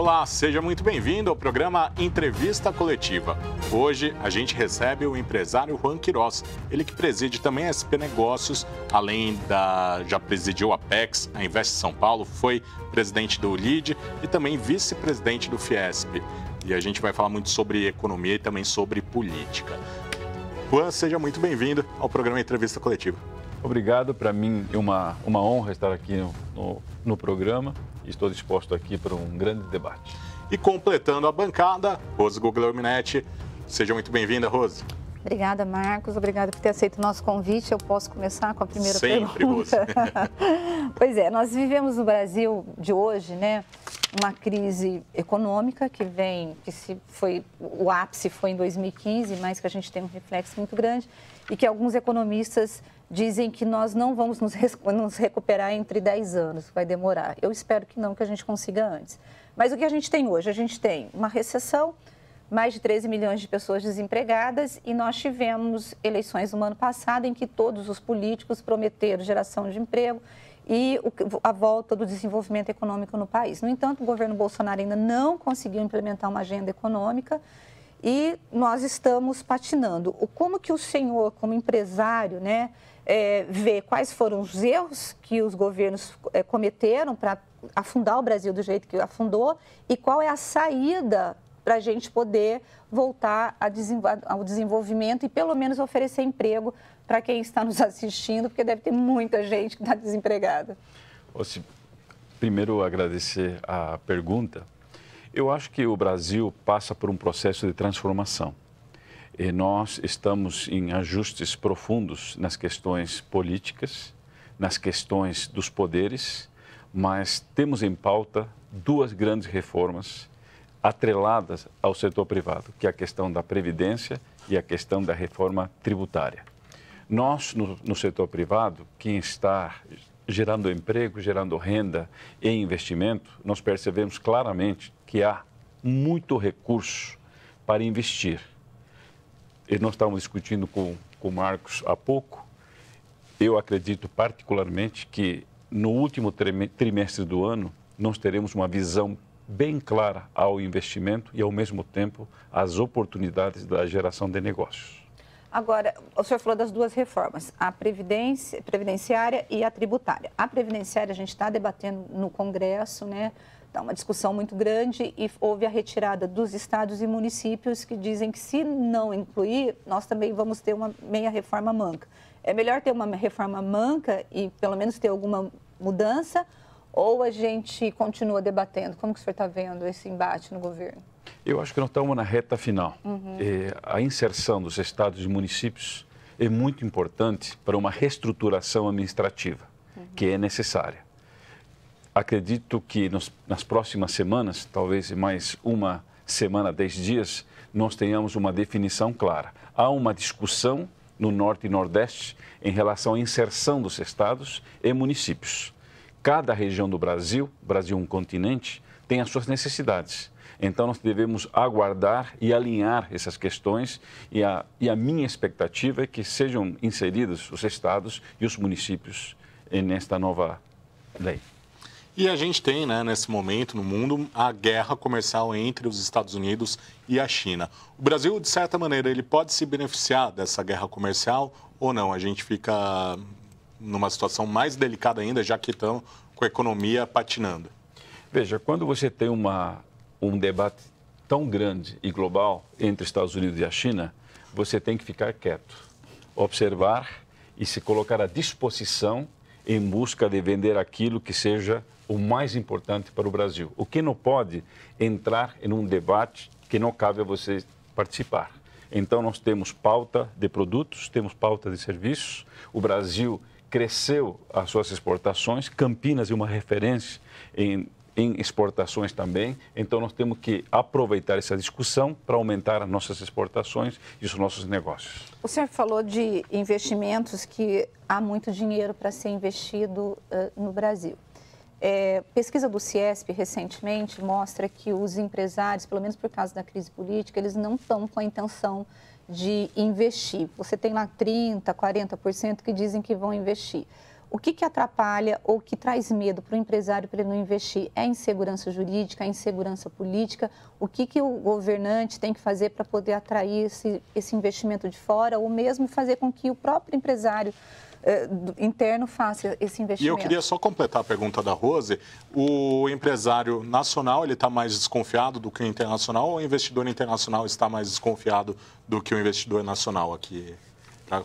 Olá, seja muito bem-vindo ao programa Entrevista Coletiva. Hoje a gente recebe o empresário Juan Quiroz, ele que preside também a SP Negócios, além da já presidiu a Pex, a Invest São Paulo, foi presidente do LID e também vice-presidente do Fiesp. E a gente vai falar muito sobre economia e também sobre política. Juan, seja muito bem-vindo ao programa Entrevista Coletiva. Obrigado, para mim é uma, uma honra estar aqui no, no, no programa estou disposto aqui para um grande debate. E completando a bancada, Rose Guglielminetti. Seja muito bem-vinda, Rose. Obrigada, Marcos. Obrigada por ter aceito o nosso convite. Eu posso começar com a primeira Sempre pergunta. Sempre, Pois é, nós vivemos no Brasil de hoje, né, uma crise econômica que vem, que se foi o ápice foi em 2015, mas que a gente tem um reflexo muito grande e que alguns economistas dizem que nós não vamos nos, recuperar entre 10 anos, vai demorar. Eu espero que não, que a gente consiga antes. Mas o que a gente tem hoje? A gente tem uma recessão, mais de 13 milhões de pessoas desempregadas e nós tivemos eleições no ano passado em que todos os políticos prometeram geração de emprego e a volta do desenvolvimento econômico no país. No entanto, o governo Bolsonaro ainda não conseguiu implementar uma agenda econômica e nós estamos patinando. Como que o senhor, como empresário, né, é, vê quais foram os erros que os governos é, cometeram para afundar o Brasil do jeito que afundou e qual é a saída para a gente poder voltar ao desenvolvimento e pelo menos oferecer emprego para quem está nos assistindo, porque deve ter muita gente que está desempregada. Primeiro, agradecer a pergunta, eu acho que o Brasil passa por um processo de transformação. E nós estamos em ajustes profundos nas questões políticas, nas questões dos poderes, mas temos em pauta duas grandes reformas atreladas ao setor privado, que é a questão da previdência e a questão da reforma tributária. Nós, no, no setor privado, quem está gerando emprego, gerando renda e investimento, nós percebemos claramente que há muito recurso para investir. E nós estávamos discutindo com, com o Marcos há pouco. Eu acredito particularmente que no último trimestre do ano nós teremos uma visão bem clara ao investimento e, ao mesmo tempo, às oportunidades da geração de negócios. Agora, o senhor falou das duas reformas, a previdência, previdenciária e a tributária. A previdenciária a gente está debatendo no Congresso, né? Está uma discussão muito grande e houve a retirada dos estados e municípios que dizem que se não incluir, nós também vamos ter uma meia reforma manca. É melhor ter uma reforma manca e pelo menos ter alguma mudança ou a gente continua debatendo? Como que o senhor está vendo esse embate no governo? Eu acho que nós estamos na reta final. Uhum. É, a inserção dos estados e municípios é muito importante para uma reestruturação administrativa, uhum. que é necessária acredito que nos, nas próximas semanas, talvez mais uma semana, dez dias, nós tenhamos uma definição clara. Há uma discussão no Norte e Nordeste em relação à inserção dos estados e municípios. Cada região do Brasil, Brasil é um continente, tem as suas necessidades. Então, nós devemos aguardar e alinhar essas questões, e a, e a minha expectativa é que sejam inseridos os estados e os municípios nesta nova lei. E a gente tem, né, nesse momento no mundo, a guerra comercial entre os Estados Unidos e a China. O Brasil, de certa maneira, ele pode se beneficiar dessa guerra comercial ou não? A gente fica numa situação mais delicada ainda, já que estamos com a economia patinando. Veja, quando você tem uma, um debate tão grande e global entre Estados Unidos e a China, você tem que ficar quieto, observar e se colocar à disposição em busca de vender aquilo que seja o mais importante para o Brasil. O que não pode entrar em um debate que não cabe a você participar. Então, nós temos pauta de produtos, temos pauta de serviços. O Brasil cresceu as suas exportações, Campinas é uma referência em, em exportações também. Então, nós temos que aproveitar essa discussão para aumentar as nossas exportações e os nossos negócios. O senhor falou de investimentos que há muito dinheiro para ser investido uh, no Brasil. É, pesquisa do Ciesp recentemente mostra que os empresários, pelo menos por causa da crise política, eles não estão com a intenção de investir. Você tem lá 30%, 40% que dizem que vão investir o que, que atrapalha ou que traz medo para o empresário para ele não investir? É insegurança jurídica, é insegurança política? O que, que o governante tem que fazer para poder atrair esse, esse investimento de fora ou mesmo fazer com que o próprio empresário eh, interno faça esse investimento. E eu queria só completar a pergunta da Rose. O empresário nacional ele está mais desconfiado do que o internacional ou o investidor internacional está mais desconfiado do que o investidor nacional aqui? Tá?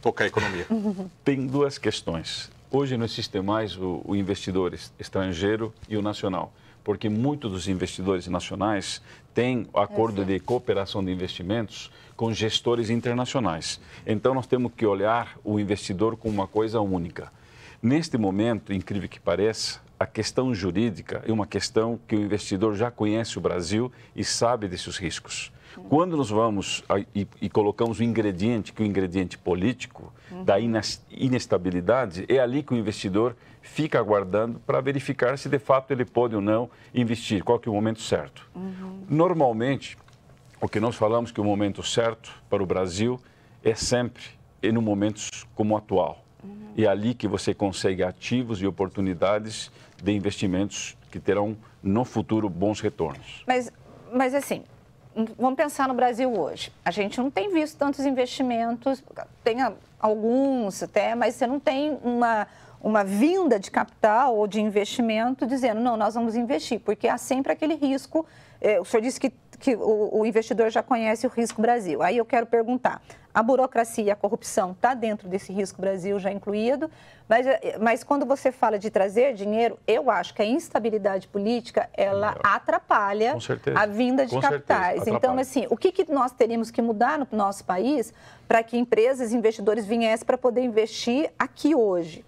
tocar a economia? Tem duas questões. Hoje não existe mais o, o investidor estrangeiro e o nacional, porque muitos dos investidores nacionais têm acordo é de cooperação de investimentos com gestores internacionais. Então nós temos que olhar o investidor como uma coisa única. Neste momento, incrível que pareça, a questão jurídica é uma questão que o investidor já conhece o Brasil e sabe desses riscos. Quando nós vamos a, e, e, colocamos o ingrediente, que é o ingrediente político, uhum. da inestabilidade, é ali que o investidor fica aguardando para verificar se de fato ele pode ou não investir, qual que é o momento certo. Uhum. Normalmente, o que nós falamos que o momento certo para o Brasil é sempre em é momentos como o atual. Uhum. É ali que você consegue ativos e oportunidades de investimentos que terão no futuro bons retornos. Mas, mas assim, vamos pensar no Brasil hoje. A gente não tem visto tantos investimentos, tem alguns até, mas você não tem uma, uma vinda de capital ou de investimento dizendo, não, nós vamos investir, porque há sempre aquele risco. Eh, o senhor disse que que o, o investidor já conhece o risco Brasil. Aí eu quero perguntar, a burocracia e a corrupção está dentro desse risco Brasil já incluído, mas, eh, mas quando você fala de trazer dinheiro, eu acho que a instabilidade política, ela atrapalha a vinda de Com capitais. então, assim, o que, que nós teríamos que mudar no nosso país para que empresas e investidores viessem para poder investir aqui hoje?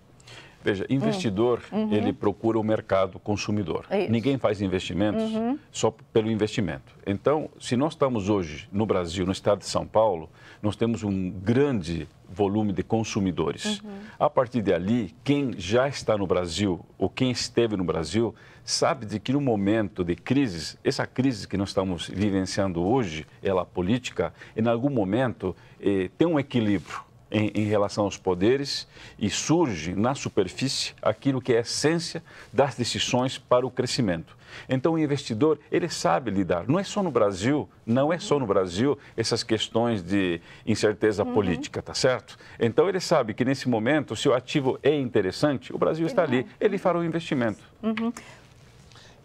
Veja, investidor, hum. uhum. ele procura o mercado consumidor. É Ninguém faz investimentos uhum. só pelo investimento. Então, se nós estamos hoje no Brasil, no estado de São Paulo, nós temos um grande volume de consumidores. Uhum. A partir de ali, quem já está no Brasil ou quem esteve no Brasil sabe de que no momento de crises, essa crise que nós estamos vivenciando hoje, ela política, em algum momento eh, tem um equilíbrio em, em, relação aos poderes e surge na superfície aquilo que é a essência das decisões para o crescimento. Então o investidor, ele sabe lidar, não é só no Brasil, não é só no Brasil essas questões de incerteza uhum. política, tá certo? Então ele sabe que nesse momento, se o ativo é interessante, o Brasil está ali, ele fará o investimento. Uhum.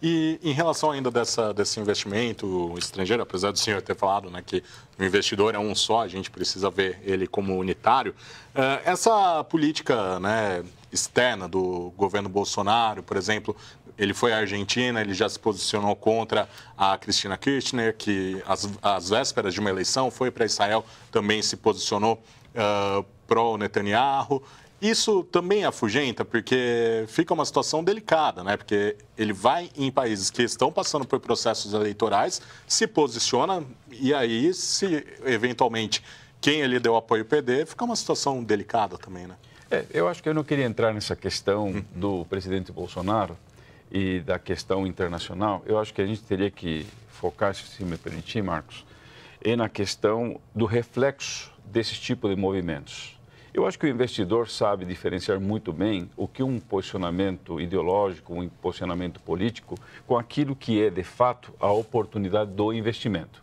E em relação ainda dessa, desse investimento estrangeiro, apesar do senhor ter falado né, que o investidor é um só, a gente precisa ver ele como unitário, eh, essa política né, externa do governo Bolsonaro, por exemplo, ele foi à Argentina, ele já se posicionou contra a Cristina Kirchner, que às, às vésperas de uma eleição foi para Israel, também se posicionou uh, eh, pró-Netanyahu. Isso também afugenta, porque fica uma situação delicada, né? Porque ele vai em países que estão passando por processos eleitorais, se posiciona e aí, se eventualmente quem ele deu apoio PD, fica uma situação delicada também, né? É, eu acho que eu não queria entrar nessa questão uhum. do presidente Bolsonaro e da questão internacional. Eu acho que a gente teria que focar, se me permitir, Marcos, e na questão do reflexo desse tipo de movimentos eu acho que o investidor sabe diferenciar muito bem o que um posicionamento ideológico, um posicionamento político, com aquilo que é de fato a oportunidade do investimento.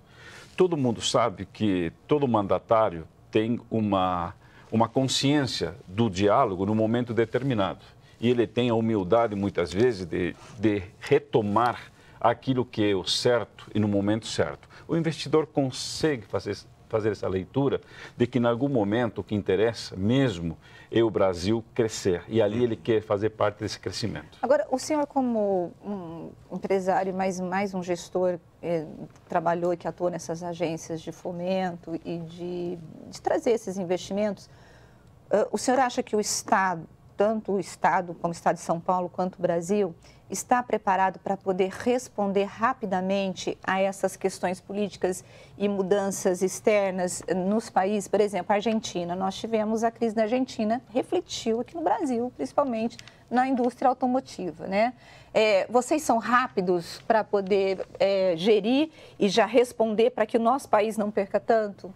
Todo mundo sabe que todo mandatário tem uma, uma consciência do diálogo no momento determinado. E ele tem a humildade, muitas vezes, de, de retomar aquilo que é o certo e no momento certo. O investidor consegue fazer fazer essa leitura de que, em algum momento, o que interessa mesmo é o Brasil crescer. E ali ele quer fazer parte desse crescimento. Agora, o senhor, como um empresário, mas mais um gestor, que eh, trabalhou e que atua nessas agências de fomento e de, de trazer esses investimentos, uh, o senhor acha que o Estado tanto o Estado, como o Estado de São Paulo, quanto o Brasil, está preparado para poder responder rapidamente a essas questões políticas e mudanças externas nos países? Por exemplo, a Argentina. Nós tivemos a crise na Argentina, refletiu aqui no Brasil, principalmente na indústria automotiva, né? É, vocês são rápidos para poder é, gerir e já responder para que o nosso país não perca tanto?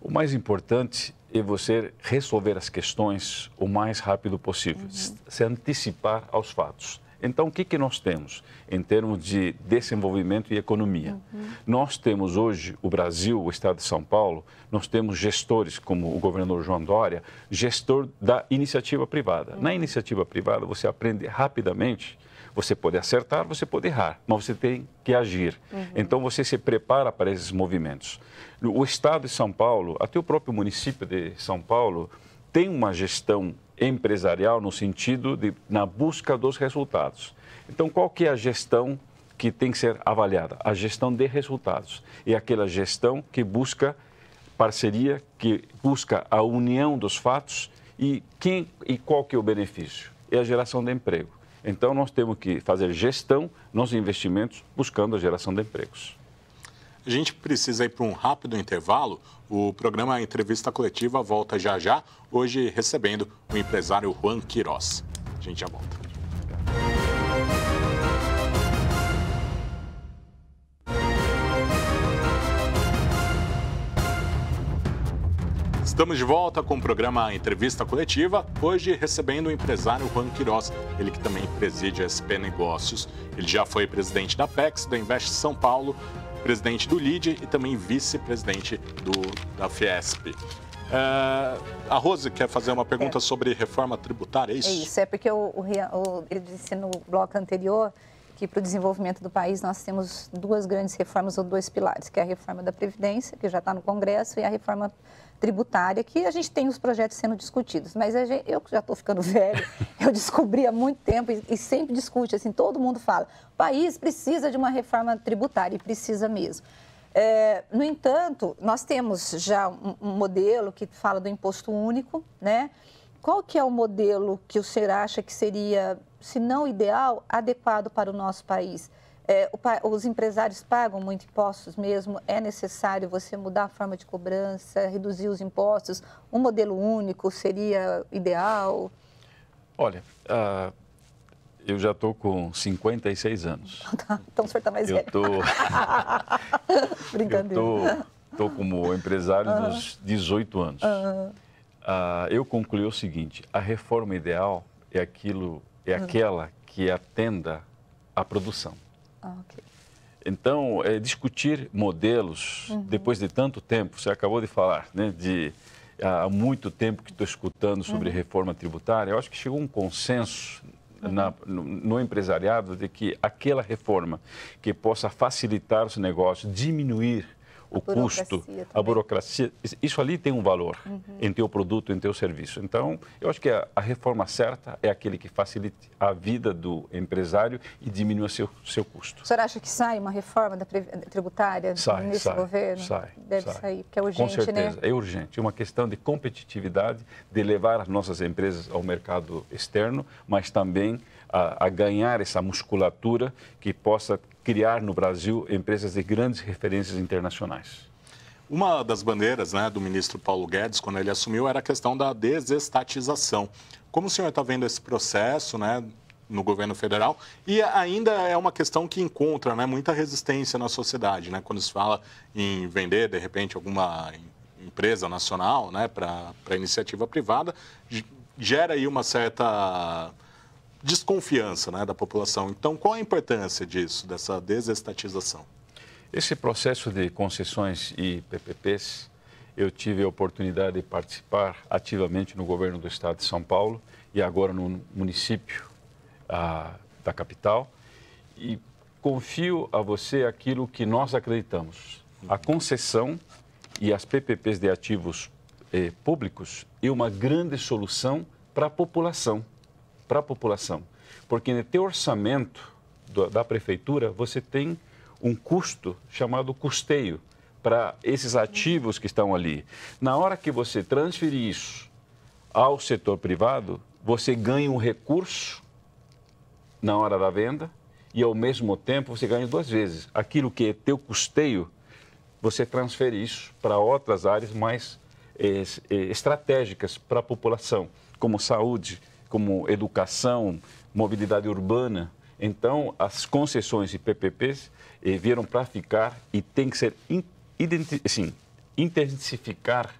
O mais importante e você resolver as questões o mais rápido possível, uhum. se antecipar aos fatos. Então, o que, que nós temos em termos de desenvolvimento e economia? Uhum. Nós temos hoje, o Brasil, o Estado de São Paulo, nós temos gestores, como o governador João Dória, gestor da iniciativa privada. Uhum. Na iniciativa privada, você aprende rapidamente você pode acertar, você pode errar, mas você tem que agir. Uhum. Então você se prepara para esses movimentos. O Estado de São Paulo, até o próprio município de São Paulo, tem uma gestão empresarial no sentido de na busca dos resultados. Então qual que é a gestão que tem que ser avaliada? A gestão de resultados. É aquela gestão que busca parceria, que busca a união dos fatos e quem e qual que é o benefício? É a geração de emprego. Então, nós temos que fazer gestão nos investimentos buscando a geração de empregos. A gente precisa ir para um rápido intervalo. O programa Entrevista Coletiva volta já já, hoje recebendo o empresário Juan Quiroz. A gente já volta. Estamos de volta com o programa Entrevista Coletiva, hoje recebendo o empresário Juan Quirós, ele que também preside a SP Negócios. Ele já foi presidente da PEX, da Invest São Paulo, presidente do LID e também vice-presidente da Fiesp. É, eh, a Rose quer fazer uma pergunta é. sobre reforma tributária, é isso? É isso, é porque o, o, o, ele disse no bloco anterior que para o desenvolvimento do país nós temos duas grandes reformas ou dois pilares, que é a reforma da Previdência, que já está no Congresso, e a reforma tributária, que a gente tem os projetos sendo discutidos, mas gente, eu já estou ficando velho, eu descobri há muito tempo e, e sempre discute, assim, todo mundo fala, o país precisa de uma reforma tributária, e precisa mesmo. É, no entanto, nós temos já um, um, modelo que fala do imposto único, né? Qual que é o modelo que o senhor acha que seria, se não ideal, adequado para o nosso país? é, os empresários pagam muito impostos mesmo, é necessário você mudar a forma de cobrança, reduzir os impostos, um modelo único seria ideal? Olha, uh, eu já estou com 56 anos. Tá, então o senhor está mais eu velho. Tô... Brincadeira. Eu estou como empresário uhum. dos 18 anos. Uhum. Uh, eu concluí o seguinte, a reforma ideal é aquilo, é uhum. aquela que atenda à produção. Ah, então, é, discutir modelos uhum. depois de tanto tempo, você acabou de falar, né, de há muito tempo que estou escutando sobre uhum. reforma tributária, eu acho que chegou um consenso uhum. na, no, no, empresariado de que aquela reforma que possa facilitar os negócios, diminuir o a custo, a burocracia. Isso ali tem um valor uhum. em teu produto, em teu serviço. Então, eu acho que a, a, reforma certa é aquele que facilite a vida do empresário e diminua seu, seu custo. O senhor acha que sai uma reforma da tributária sai, nesse sai, governo? Sai, Deve sai. sair, porque é urgente, Com né? certeza, né? é urgente. É uma questão de competitividade, de levar as nossas empresas ao mercado externo, mas também a, a ganhar essa musculatura que possa criar no Brasil empresas de grandes referências internacionais. Uma das bandeiras né, do ministro Paulo Guedes, quando ele assumiu, era a questão da desestatização. Como o senhor está vendo esse processo né, no governo federal? E ainda é uma questão que encontra né, muita resistência na sociedade. Né, quando se fala em vender, de repente, alguma empresa nacional né, para iniciativa privada, gera aí uma certa desconfiança né, da população. Então, qual a importância disso, dessa desestatização? Esse processo de concessões e PPPs, eu tive a oportunidade de participar ativamente no governo do estado de São Paulo e agora no município ah, da capital. E confio a você aquilo que nós acreditamos. A concessão e as PPPs de ativos eh, públicos é uma grande solução para a população para a população. Porque no teu orçamento do, da prefeitura, você tem um custo chamado custeio para esses ativos que estão ali. Na hora que você transferir isso ao setor privado, você ganha um recurso na hora da venda e, ao mesmo tempo, você ganha duas vezes. Aquilo que é teu custeio, você transfere isso para outras áreas mais eh, eh, estratégicas para a população, como saúde, como educação, mobilidade urbana. Então, as concessões e PPPs eh, vieram para ficar e tem que ser in, assim, intensificar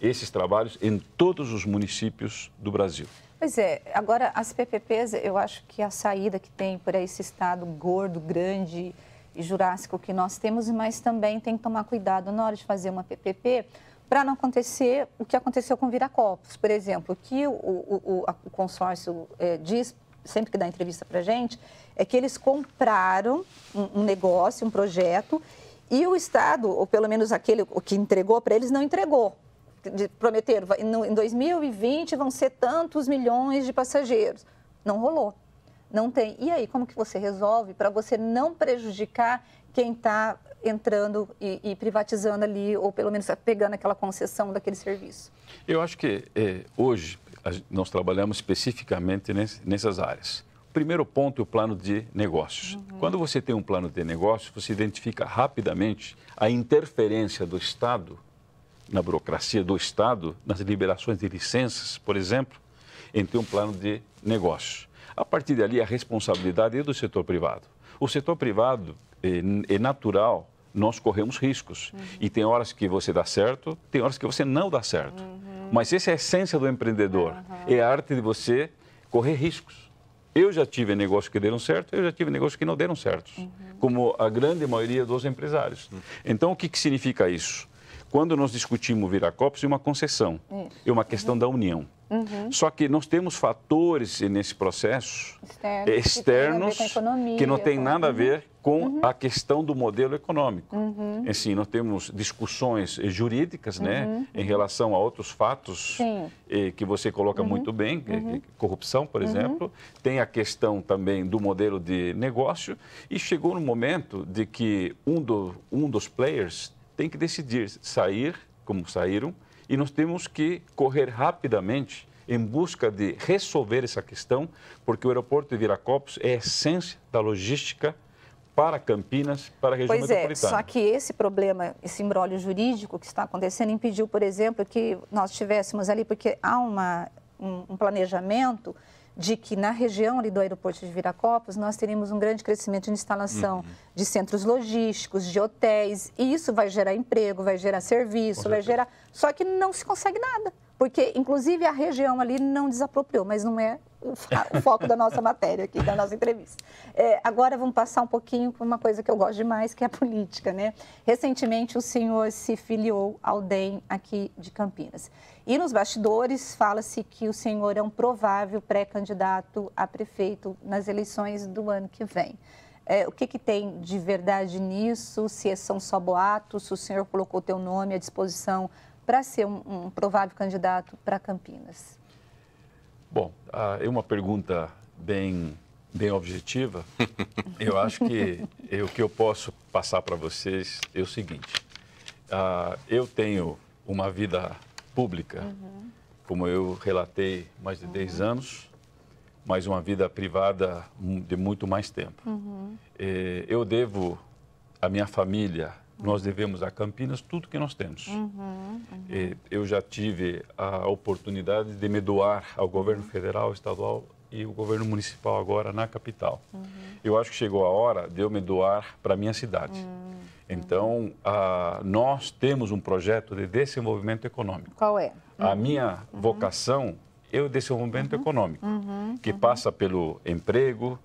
esses trabalhos em todos os municípios do Brasil. Pois é, agora as PPPs, eu acho que a saída que tem para esse estado gordo, grande e jurássico que nós temos, mas também tem que tomar cuidado na hora de fazer uma PPP, para não acontecer o que aconteceu com Viracopos, por exemplo, que o, o, o consórcio é, diz, sempre que dá entrevista para gente, é que eles compraram um, um negócio, um projeto, e o Estado, ou pelo menos aquele que entregou para eles, não entregou prometeram, em 2020 vão ser tantos milhões de passageiros. Não rolou. Não tem. E aí, como que você resolve para você não prejudicar quem está entrando e, e, privatizando ali, ou pelo menos pegando aquela concessão daquele serviço? Eu acho que é, hoje nós trabalhamos especificamente nessas áreas. O primeiro ponto é o plano de negócios. Uhum. Quando você tem um plano de negócios, você identifica rapidamente a interferência do Estado na burocracia do Estado, nas liberações de licenças, por exemplo, em ter um plano de negócios. A partir dali, a responsabilidade é do setor privado. O setor privado é, é natural nós corremos riscos. Uhum. E tem horas que você dá certo, tem horas que você não dá certo. Uhum. Mas essa é a essência do empreendedor. Uhum. É a arte de você correr riscos. Eu já tive negócios que deram certo, eu já tive negócios que não deram certos, como a grande maioria dos empresários. Então, o que, que significa isso? Quando nós discutimos virar copos, é uma concessão, é uma questão da união. Uhum. Só que nós temos fatores nesse processo externos que, que, não tem tá? nada a ver com uhum. a questão do modelo econômico. Uhum. Assim, nós temos discussões eh, jurídicas, né, uhum. né, em uhum. relação a outros fatos eh, que você coloca uhum. muito bem, eh, corrupção, por exemplo. Tem a questão também do modelo de negócio e chegou no momento de que um, do, um dos players tem que decidir sair, como saíram, e nós temos que correr rapidamente em busca de resolver essa questão, porque o aeroporto de Viracopos é a essência da logística para Campinas, para a região pois é, metropolitana. Pois é, só que esse problema, esse embrólio jurídico que está acontecendo impediu, por exemplo, que nós tivéssemos ali, porque há uma, um, um planejamento de que na região ali do aeroporto de Viracopos nós teríamos um grande crescimento de instalação uhum. de centros logísticos, de hotéis, e isso vai gerar emprego, vai gerar serviço, vai gerar. Só que não se consegue nada porque inclusive a região ali não desapropriou, mas não é o foco da nossa matéria aqui, da nossa entrevista. É, agora vamos passar um pouquinho para uma coisa que eu gosto demais, que é a política, né? Recentemente o senhor se filiou ao DEM aqui de Campinas. E nos bastidores fala-se que o senhor é um provável pré-candidato a prefeito nas eleições do ano que vem. É, o que, que tem de verdade nisso? Se são só boatos? Se o senhor colocou o teu nome à disposição para ser um, um, provável candidato para Campinas? Bom, ah, é uma pergunta bem, bem objetiva. Eu acho que o que eu posso passar para vocês é o seguinte. Ah, eu tenho uma vida pública, uhum. como eu relatei, mais de 10 uhum. anos, mas uma vida privada de muito mais tempo. Uhum. Eh, eu devo à minha família nós devemos a Campinas tudo que nós temos. Uhum, uhum. Eu já tive a oportunidade de me doar ao governo uhum. federal, estadual e o governo municipal agora na capital. Uhum. Eu acho que chegou a hora de eu me doar para a minha cidade. Uhum. Então, a, nós temos um projeto de desenvolvimento econômico. Qual é? A uhum. minha vocação é o desenvolvimento econômico, que passa pelo emprego,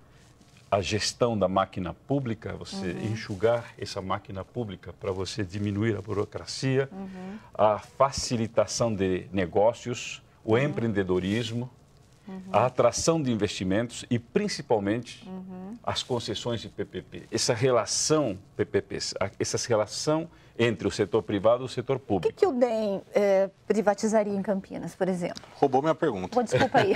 a gestão da máquina pública, você uhum. enxugar essa máquina pública para você diminuir a burocracia, uhum. a facilitação de negócios, o uhum. empreendedorismo, uhum. a atração de investimentos e, principalmente, uhum. as concessões de PPP. Essa relação PPP, essa relação entre o setor privado e o setor público. O que, que o DEM eh, privatizaria em Campinas, por exemplo? Roubou minha pergunta. Pô, desculpa aí.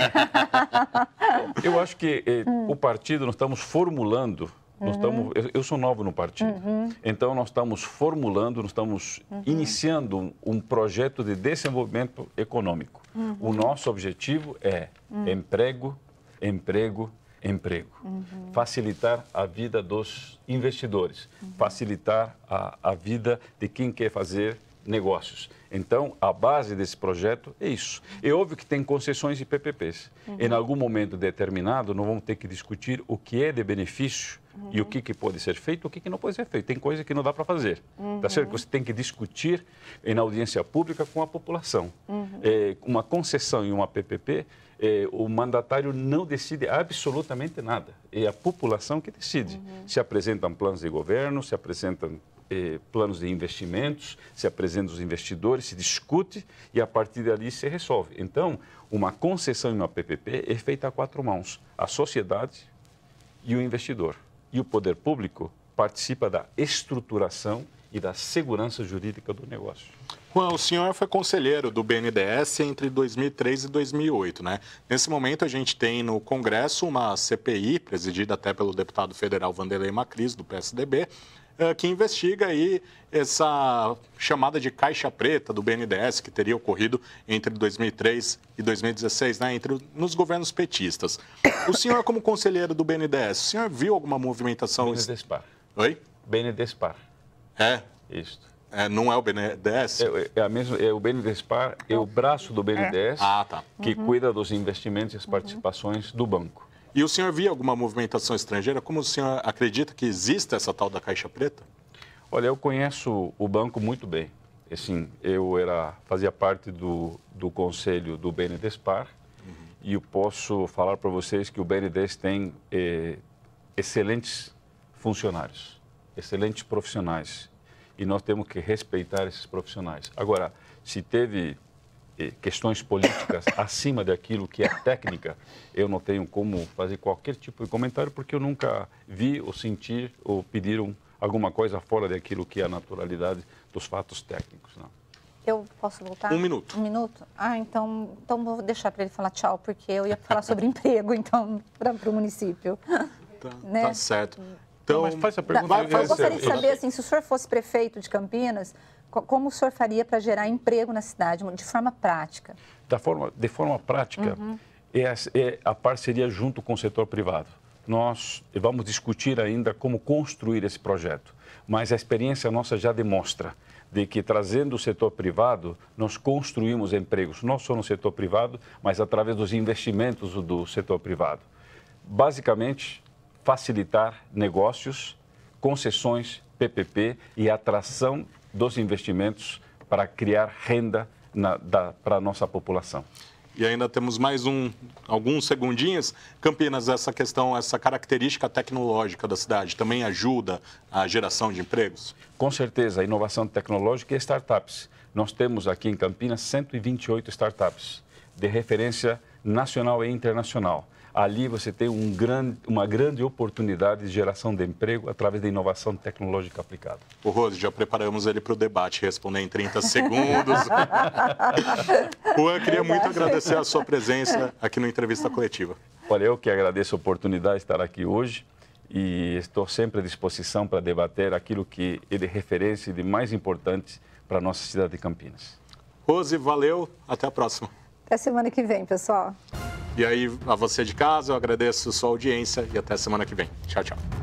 Eu acho que hum. o partido, nós estamos formulando nós uhum. estamos, eu, eu, sou novo no partido, uhum. então nós estamos formulando, nós estamos uhum. iniciando um, um, projeto de desenvolvimento econômico. Uhum. O nosso objetivo é uhum. emprego, emprego, emprego. Uhum. Facilitar a vida dos investidores, facilitar a, a vida de quem quer fazer negócios. Então, a base desse projeto é isso. E é houve que tem concessões e PPPs. Uhum. Em algum momento determinado, nós vamos ter que discutir o que é de benefício uhum. e o uhum. que, que pode ser feito, o que, que não pode ser feito. Tem coisa que não dá para fazer. Uhum. Tá certo? Uhum. Você tem que discutir em audiência pública com a população. Uhum. É, uma concessão e uma PPP, é, o mandatário não decide absolutamente nada. É a população que decide. Uhum. Se apresentam planos de governo, se apresentam eh, planos de investimentos, se apresenta os investidores, se discute e a partir dali se resolve. Então, uma concessão e uma PPP é feita a quatro mãos: a sociedade e o investidor. E o poder público participa da estruturação e da segurança jurídica do negócio. o senhor foi conselheiro do BNDES entre 2003 e 2008, né? Nesse momento, a gente tem no Congresso uma CPI, presidida até pelo deputado federal Vanderlei Macris, do PSDB, eh, que investiga aí essa chamada de caixa preta do BNDES que teria ocorrido entre 2003 e 2016, né, entre nos governos petistas. O senhor, como conselheiro do BNDES, o senhor viu alguma movimentação? BNDESPAR. Oi? BNDESPAR. É? Isto. É, não é o BNDES? É, é, a mesma, é o BNDESPAR, é o braço do BNDES é. ah, tá. que uhum. cuida dos investimentos e as participações uhum. do banco. E o senhor via alguma movimentação estrangeira? Como o senhor acredita que exista essa tal da Caixa Preta? Olha, eu conheço o banco muito bem. Assim, eu era, fazia parte do, do conselho do BNDESPAR uhum. e eu posso falar para vocês que o BNDES tem eh, excelentes funcionários, excelentes profissionais e nós temos que respeitar esses profissionais. Agora, se teve eh, questões políticas acima daquilo que é técnica, eu não tenho como fazer qualquer tipo de comentário porque eu nunca vi ou senti ou pediram alguma coisa fora daquilo que é a naturalidade dos fatos técnicos. Não. Eu posso voltar? Um minuto. Um minuto? Ah, então, então vou deixar para ele falar tchau, porque eu ia falar sobre emprego, então, para o município. Tá, né? tá certo. Então, não, faz essa pergunta. eu, eu gostaria de saber, assim, se o senhor fosse prefeito de Campinas, como o senhor faria para gerar emprego na cidade, de forma prática? Da forma, de forma prática, uhum. é, a, é a parceria junto com o setor privado. Nós vamos discutir ainda como construir esse projeto, mas a experiência nossa já demonstra de que trazendo o setor privado, nós construímos empregos, não só no setor privado, mas através dos investimentos do setor privado. Basicamente, facilitar negócios, concessões, PPP e atração dos investimentos para criar renda para a nossa população. E ainda temos mais um, alguns segundinhos. Campinas, essa questão, essa característica tecnológica da cidade também ajuda a geração de empregos? Com certeza, inovação tecnológica e startups. Nós temos aqui em Campinas 128 startups de referência nacional e internacional. Ali você tem um grande, uma grande oportunidade de geração de emprego através da inovação tecnológica aplicada. O Rose, já preparamos ele para o debate, responder em 30 segundos. Juan, queria muito agradecer a sua presença aqui no Entrevista Coletiva. Olha, eu que agradeço a oportunidade de estar aqui hoje e estou sempre à disposição para debater aquilo que é de referência e de mais importante para a nossa cidade de Campinas. Rose, valeu, até a próxima. Até semana que vem, pessoal. E aí, a você de casa, eu agradeço sua audiência e até semana que vem. Tchau, tchau.